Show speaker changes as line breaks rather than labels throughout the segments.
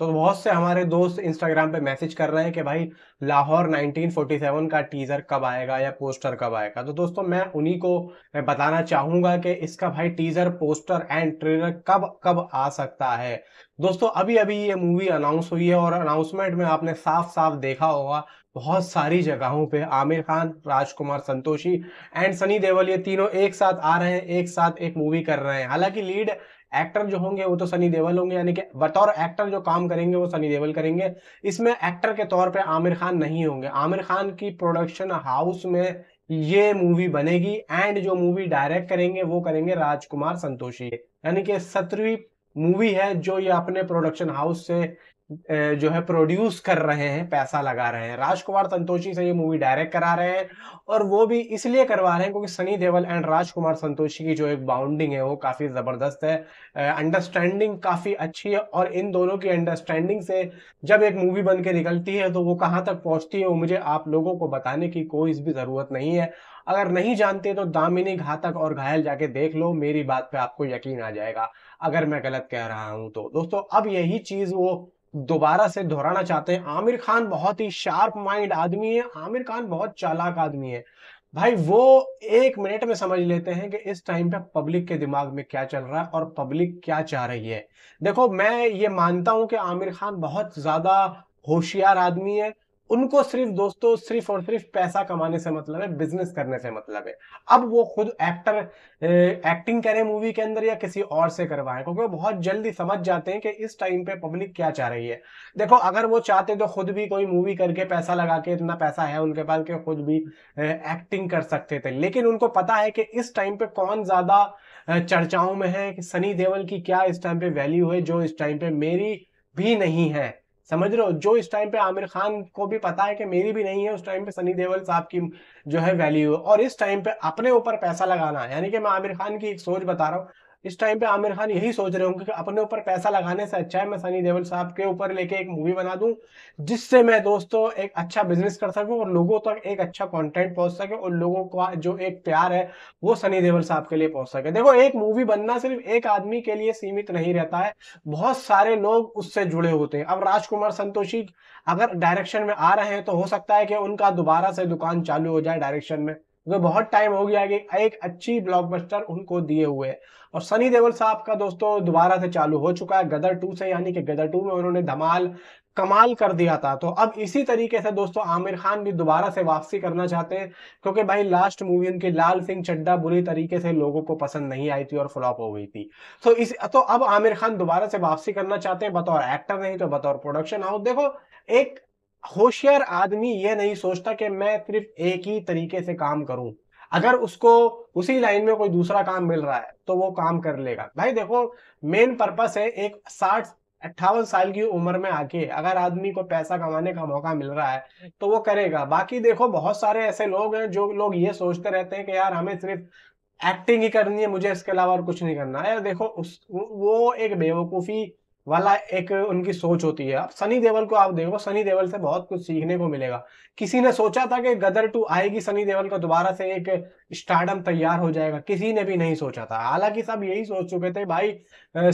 तो बहुत से हमारे दोस्त इंस्टाग्राम पे मैसेज कर रहे हैं कि भाई लाहौर 1947 का टीजर कब आएगा या पोस्टर कब आएगा तो दोस्तों मैं उन्हीं को मैं बताना चाहूंगा कि इसका भाई टीजर पोस्टर एंड ट्रेलर कब कब आ सकता है दोस्तों अभी अभी ये मूवी अनाउंस हुई है और अनाउंसमेंट में आपने साफ साफ देखा होगा बहुत सारी जगहों पे आमिर खान राजकुमार संतोषी एंड सनी देवल ये तीनों एक साथ आ रहे हैं एक साथ एक मूवी कर रहे हैं हालांकि लीड एक्टर जो होंगे वो तो सनी देवल होंगे यानी कि बतौर एक्टर जो काम करेंगे वो सनी देवल करेंगे इसमें एक्टर के तौर पे आमिर खान नहीं होंगे आमिर खान की प्रोडक्शन हाउस में ये मूवी बनेगी एंड जो मूवी डायरेक्ट करेंगे वो करेंगे राजकुमार संतोषी यानी कि सत्रहवीं मूवी है जो ये अपने प्रोडक्शन हाउस से जो है प्रोड्यूस कर रहे हैं पैसा लगा रहे हैं राजकुमार संतोषी से ये मूवी डायरेक्ट करा रहे हैं और वो भी इसलिए करवा रहे हैं क्योंकि सनी देवल एंड राजकुमार संतोषी की जो एक बाउंडिंग है वो काफ़ी ज़बरदस्त है अंडरस्टैंडिंग काफ़ी अच्छी है और इन दोनों की अंडरस्टैंडिंग से जब एक मूवी बन के निकलती है तो वो कहाँ तक पहुंचती है वो मुझे आप लोगों को बताने की कोई भी ज़रूरत नहीं है अगर नहीं जानते तो दामिनी घातक और घायल जाके देख लो मेरी बात पे आपको यकीन आ जाएगा अगर मैं गलत कह रहा हूं तो दोस्तों अब यही चीज़ वो दोबारा से दोहराना चाहते हैं आमिर खान बहुत ही शार्प माइंड आदमी है आमिर खान बहुत चालाक आदमी है भाई वो एक मिनट में समझ लेते हैं कि इस टाइम पे पब्लिक के दिमाग में क्या चल रहा है और पब्लिक क्या चाह रही है देखो मैं ये मानता हूं कि आमिर खान बहुत ज्यादा होशियार आदमी है उनको सिर्फ दोस्तों सिर्फ और सिर्फ पैसा कमाने से मतलब है बिजनेस करने से मतलब है अब वो खुद एक्टर एक्टिंग करें मूवी के अंदर या किसी और से करवाएं क्योंकि वो बहुत जल्दी समझ जाते हैं कि इस टाइम पे पब्लिक क्या चाह रही है देखो अगर वो चाहते तो खुद भी कोई मूवी करके पैसा लगा के इतना पैसा है उनके पास कि खुद भी एक्टिंग कर सकते थे लेकिन उनको पता है कि इस टाइम पे कौन ज्यादा चर्चाओं में है कि सनी देवल की क्या इस टाइम पे वैल्यू है जो इस टाइम पे मेरी भी नहीं है समझ रहे हो जो इस टाइम पे आमिर खान को भी पता है कि मेरी भी नहीं है उस टाइम पे सनी देवल साहब की जो है वैल्यू है और इस टाइम पे अपने ऊपर पैसा लगाना यानी कि मैं आमिर खान की एक सोच बता रहा हूँ इस टाइम पे आमिर खान यही सोच रहे होंगे कि अपने ऊपर पैसा लगाने से अच्छा है मैं सनी देवल साहब के ऊपर लेके एक मूवी बना दूं जिससे मैं दोस्तों एक अच्छा बिजनेस कर सकूं और लोगों तक तो एक अच्छा कंटेंट पहुंच सके और लोगों का जो एक प्यार है वो सनी देवल साहब के लिए पहुंच सके देखो एक मूवी बनना सिर्फ एक आदमी के लिए सीमित नहीं रहता है बहुत सारे लोग उससे जुड़े होते हैं अब राजकुमार संतोषी अगर डायरेक्शन में आ रहे हैं तो हो सकता है कि उनका दोबारा से दुकान चालू हो जाए डायरेक्शन में क्योंकि तो बहुत टाइम हो गया कि एक अच्छी ब्लॉकबस्टर उनको दिए हुए और सनी देओल साहब का दोस्तों दोबारा से चालू हो चुका है गदर टू से यानी कि गदर टू में उन्होंने धमाल कमाल कर दिया था तो अब इसी तरीके से दोस्तों आमिर खान भी दोबारा से वापसी करना चाहते हैं क्योंकि भाई लास्ट मूवी उनकी लाल सिंह चड्डा बुरी तरीके से लोगों को पसंद नहीं आई थी और फ्लॉप हो गई थी तो इस तो अब आमिर खान दोबारा से वापसी करना चाहते हैं बतौर एक्टर नहीं तो बतौर प्रोडक्शन हाउस देखो एक होशियार आदमी ये नहीं सोचता कि मैं सिर्फ एक ही तरीके से काम करूं अगर उसको उसी लाइन में कोई दूसरा काम मिल रहा है तो वो काम कर लेगा भाई देखो मेन पर्पस है एक साठ अट्ठावन साल की उम्र में आके अगर आदमी को पैसा कमाने का मौका मिल रहा है तो वो करेगा बाकी देखो बहुत सारे ऐसे लोग हैं जो लोग ये सोचते रहते हैं कि यार हमें सिर्फ एक्टिंग ही करनी है मुझे इसके अलावा और कुछ नहीं करना है देखो उस वो एक बेवकूफ़ी वाला एक उनकी सोच होती है अब सनी देवल को आप देखो सनी देवल से बहुत कुछ सीखने को मिलेगा किसी ने सोचा था कि गदर टू आएगी सनी देवल का दोबारा से एक स्टार्डम तैयार हो जाएगा किसी ने भी नहीं सोचा था हालांकि सब यही सोच चुके थे भाई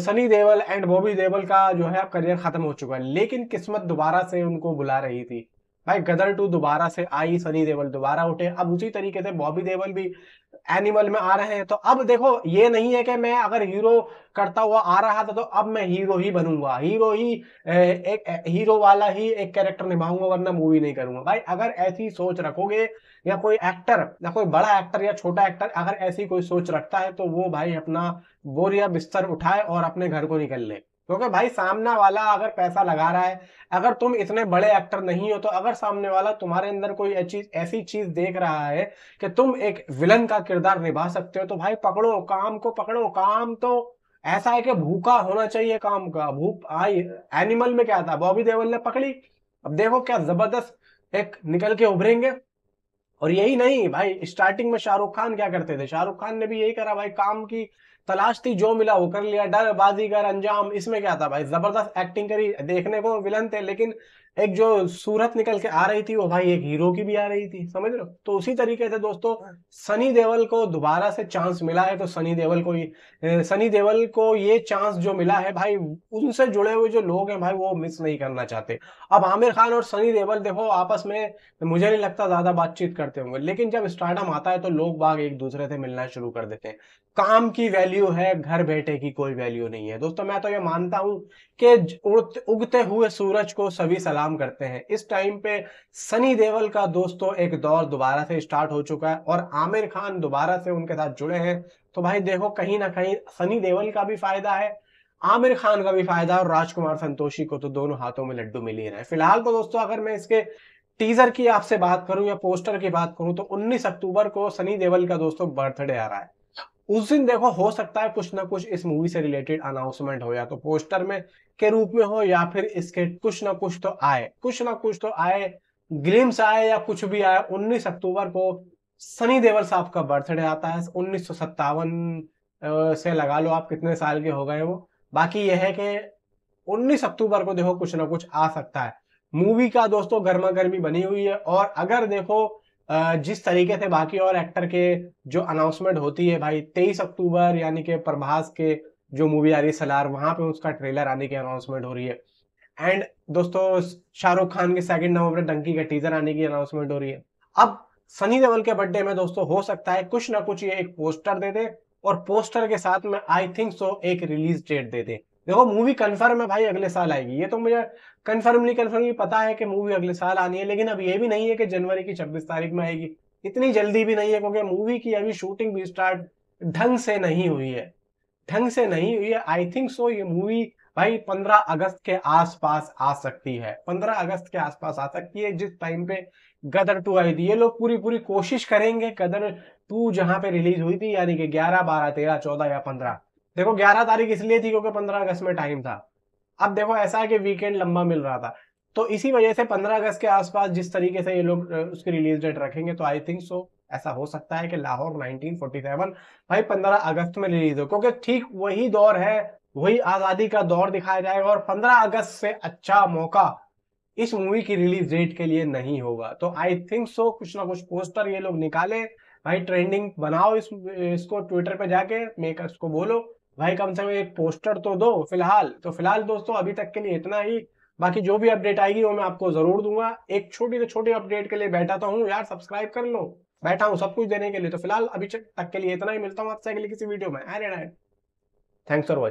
सनी देवल एंड बॉबी देवल का जो है अब करियर खत्म हो चुका है लेकिन किस्मत दोबारा से उनको बुला रही थी भाई गदर टू दोबारा से आई सनी देवल दोबारा उठे अब उसी तरीके से बॉबी देवल भी एनिमल में आ रहे हैं तो अब देखो ये नहीं है कि मैं अगर हीरो करता हुआ आ रहा था तो अब मैं हीरो ही बनूंगा हीरो ही एक हीरो वाला ही एक कैरेक्टर निभाऊंगा वरना मूवी नहीं करूंगा भाई अगर ऐसी सोच रखोगे या कोई एक्टर या कोई बड़ा एक्टर या छोटा एक्टर अगर ऐसी कोई सोच रखता है तो वो भाई अपना बोर या बिस्तर उठाए और अपने घर को निकल ले क्योंकि तो भाई सामने वाला अगर पैसा लगा रहा है अगर तुम इतने बड़े एक्टर नहीं हो तो अगर सामने वाला तुम्हारे अंदर कोई ऐसी चीज देख रहा है कि तुम एक विलन का किरदार निभा सकते हो तो भाई पकड़ो काम को पकड़ो काम तो ऐसा है कि भूखा होना चाहिए काम का भूख आई एनिमल में क्या था बॉबी देवल ने पकड़ी अब देखो क्या जबरदस्त एक निकल के उभरेंगे और यही नहीं भाई स्टार्टिंग में शाहरुख खान क्या करते थे शाहरुख खान ने भी यही करा भाई काम की तलाश थी जो मिला वो कर लिया डर बाजीगर अंजाम इसमें क्या था भाई जबरदस्त एक्टिंग करी देखने को विलन थे लेकिन एक जो सूरत निकल के आ रही थी वो भाई एक हीरो की भी आ रही थी समझ रहे हो तो उसी तरीके से दोस्तों हाँ। सनी देवल को दोबारा से चांस मिला है तो सनी देवल को ये सनी देवल को ये चांस जो मिला है भाई उनसे जुड़े हुए जो लोग हैं भाई वो मिस नहीं करना चाहते अब आमिर खान और सनी देवल देखो आपस में मुझे नहीं लगता ज़्यादा बातचीत करते होंगे लेकिन जब स्टार्टअप आता है तो लोग बाग एक दूसरे से मिलना शुरू कर देते हैं काम की वैल्यू है घर बैठे की कोई वैल्यू नहीं है दोस्तों मैं तो ये मानता हूँ के उगते हुए सूरज को सभी सलाम करते हैं इस टाइम पे सनी देवल का दोस्तों एक दौर दोबारा से स्टार्ट हो चुका है और आमिर खान दोबारा से उनके साथ जुड़े हैं तो भाई देखो कहीं ना कहीं सनी देवल का भी फायदा है आमिर खान का भी फायदा और राजकुमार संतोषी को तो दोनों हाथों में लड्डू मिल ही रहे फिलहाल तो दोस्तों अगर मैं इसके टीजर की आपसे बात करूं या पोस्टर की बात करूं तो 19 अक्टूबर को सनी देवल का दोस्तों बर्थडे आ रहा है उस दिन देखो हो सकता है कुछ ना कुछ इस मूवी से रिलेटेड अनाउंसमेंट हो या तो पोस्टर में के रूप में हो या फिर इसके कुछ ना कुछ तो आए कुछ ना कुछ तो आए ग्लिम्स आए या कुछ भी आए 19 अक्टूबर को सनी देवल साहब का बर्थडे आता है उन्नीस से लगा लो आप कितने साल के हो गए वो बाकी यह है कि 19 अक्टूबर को देखो कुछ ना कुछ आ सकता है मूवी का दोस्तों गर्मा गर्मी बनी हुई है और अगर देखो जिस तरीके से बाकी और एक्टर के जो अनाउंसमेंट होती है भाई तेईस अक्टूबर यानी कि प्रभास के जो मूवी आ रही है सलार वहां पे उसका ट्रेलर आने की अनाउंसमेंट हो रही है एंड दोस्तों शाहरुख खान के सेकंड नवंबर डंकी का टीजर आने की अनाउंसमेंट हो रही है अब सनी देवल के बर्थडे में दोस्तों हो सकता है कुछ ना कुछ ये एक पोस्टर दे दे और पोस्टर के साथ में आई थिंक सो एक रिलीज डेट दे दे देखो मूवी कंफर्म है भाई अगले साल आएगी ये तो मुझे कंफर्म नहीं कंफर्म ये पता है कि मूवी अगले साल आनी है लेकिन अब ये भी नहीं है कि जनवरी की छब्बीस तारीख में आएगी इतनी जल्दी भी नहीं है क्योंकि मूवी की अभी शूटिंग भी स्टार्ट ढंग से नहीं हुई है ढंग से नहीं हुई है आई थिंक सो ये मूवी भाई 15 अगस्त के आसपास आ सकती है 15 अगस्त के आसपास आ सकती है जिस टाइम पे गदर टू आई थी ये लोग पूरी पूरी कोशिश करेंगे गदर टू जहां पे रिलीज हुई थी यानी कि 11, 12, 13, 14 या पंद्रह देखो ग्यारह तारीख इसलिए थी क्योंकि पंद्रह अगस्त में टाइम था अब देखो ऐसा है कि वीकेंड लंबा मिल रहा था तो इसी वजह से पंद्रह अगस्त के आसपास जिस तरीके से ये लोग उसकी रिलीज डेट रखेंगे तो आई थिंक सो ऐसा हो सकता है कि लाहौर 1947 भाई 15 अगस्त में रिलीज हो क्योंकि ठीक वही दौर है वही आजादी का दौर दिखाया जाएगा और 15 अगस्त से अच्छा मौका इस मूवी की रिलीज डेट के लिए नहीं होगा तो आई थिंक सो कुछ ना कुछ पोस्टर ये लोग निकाले भाई ट्रेंडिंग बनाओ इस इसको ट्विटर पे जाके मेकर्स को बोलो भाई कम से कम एक पोस्टर तो दो फिलहाल तो फिलहाल दोस्तों अभी तक के लिए इतना ही बाकी जो भी अपडेट आएगी वो मैं आपको जरूर दूंगा एक छोटी से छोटी अपडेट के लिए बैठा तो हूँ यार सब्सक्राइब कर लो बैठा हूँ सब कुछ देने के लिए तो फिलहाल अभी तक के लिए इतना ही मिलता हूँ आपसे अगले किसी वीडियो में थैंक्स फॉर वॉचिंग